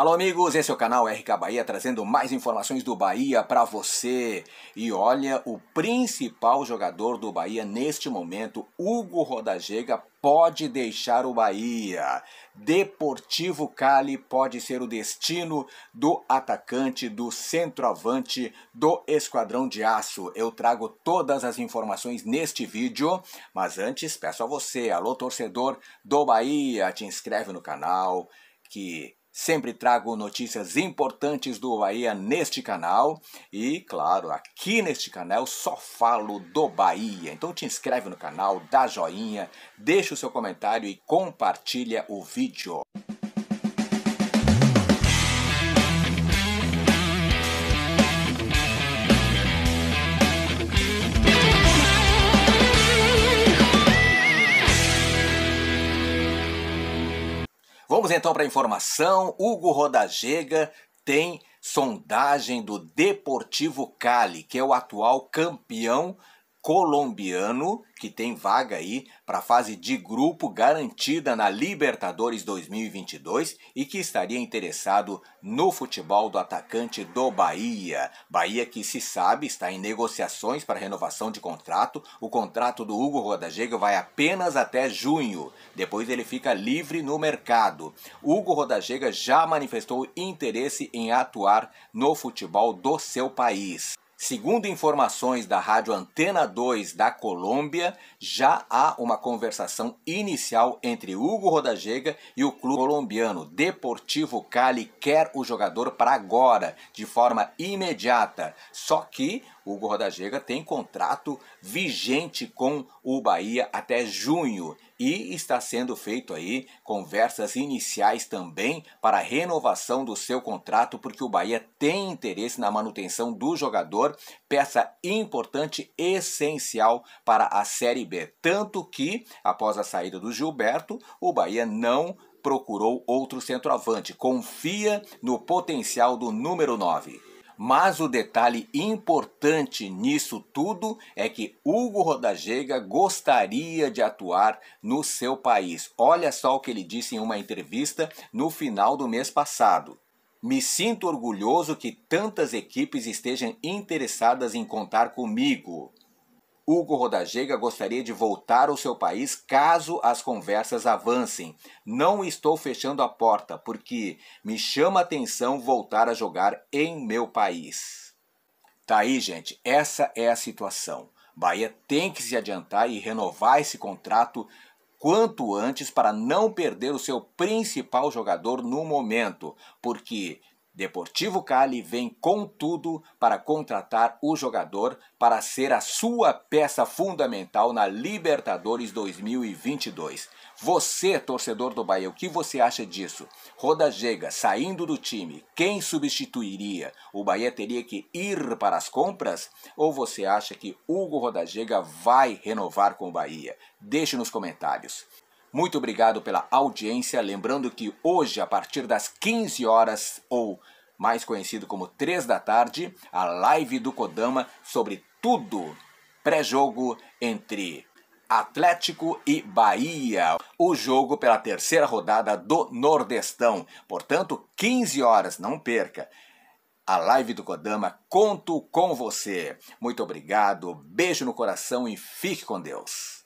Alô amigos, esse é o canal RK Bahia trazendo mais informações do Bahia para você. E olha, o principal jogador do Bahia neste momento, Hugo Rodajega, pode deixar o Bahia. Deportivo Cali pode ser o destino do atacante, do centroavante do Esquadrão de Aço. Eu trago todas as informações neste vídeo, mas antes peço a você, alô torcedor do Bahia, te inscreve no canal que Sempre trago notícias importantes do Bahia neste canal e, claro, aqui neste canal só falo do Bahia. Então te inscreve no canal, dá joinha, deixa o seu comentário e compartilha o vídeo. Vamos então para a informação. Hugo Rodagega tem sondagem do Deportivo Cali, que é o atual campeão colombiano que tem vaga aí para a fase de grupo garantida na Libertadores 2022 e que estaria interessado no futebol do atacante do Bahia. Bahia que se sabe está em negociações para renovação de contrato. O contrato do Hugo Rodagego vai apenas até junho. Depois ele fica livre no mercado. Hugo Rodagega já manifestou interesse em atuar no futebol do seu país. Segundo informações da rádio Antena 2 da Colômbia, já há uma conversação inicial entre Hugo Rodajega e o clube colombiano. Deportivo Cali quer o jogador para agora, de forma imediata. Só que Hugo Rodagega tem contrato vigente com o Bahia até junho e está sendo feito aí conversas iniciais também para a renovação do seu contrato, porque o Bahia tem interesse na manutenção do jogador, peça importante, essencial para a Série B. Tanto que, após a saída do Gilberto, o Bahia não procurou outro centroavante, confia no potencial do número 9. Mas o detalhe importante nisso tudo é que Hugo Rodajega gostaria de atuar no seu país. Olha só o que ele disse em uma entrevista no final do mês passado. Me sinto orgulhoso que tantas equipes estejam interessadas em contar comigo. Hugo Rodajega gostaria de voltar ao seu país caso as conversas avancem. Não estou fechando a porta, porque me chama a atenção voltar a jogar em meu país. Tá aí, gente, essa é a situação. Bahia tem que se adiantar e renovar esse contrato quanto antes para não perder o seu principal jogador no momento, porque Deportivo Cali vem com tudo para contratar o jogador para ser a sua peça fundamental na Libertadores 2022. Você, torcedor do Bahia, o que você acha disso? Rodajega saindo do time, quem substituiria? O Bahia teria que ir para as compras? Ou você acha que Hugo Rodajega vai renovar com o Bahia? Deixe nos comentários. Muito obrigado pela audiência. Lembrando que hoje, a partir das 15 horas, ou mais conhecido como 3 da tarde, a live do Kodama sobre tudo pré-jogo entre Atlético e Bahia, o jogo pela terceira rodada do Nordestão. Portanto, 15 horas, não perca. A live do Kodama, conto com você. Muito obrigado, beijo no coração e fique com Deus.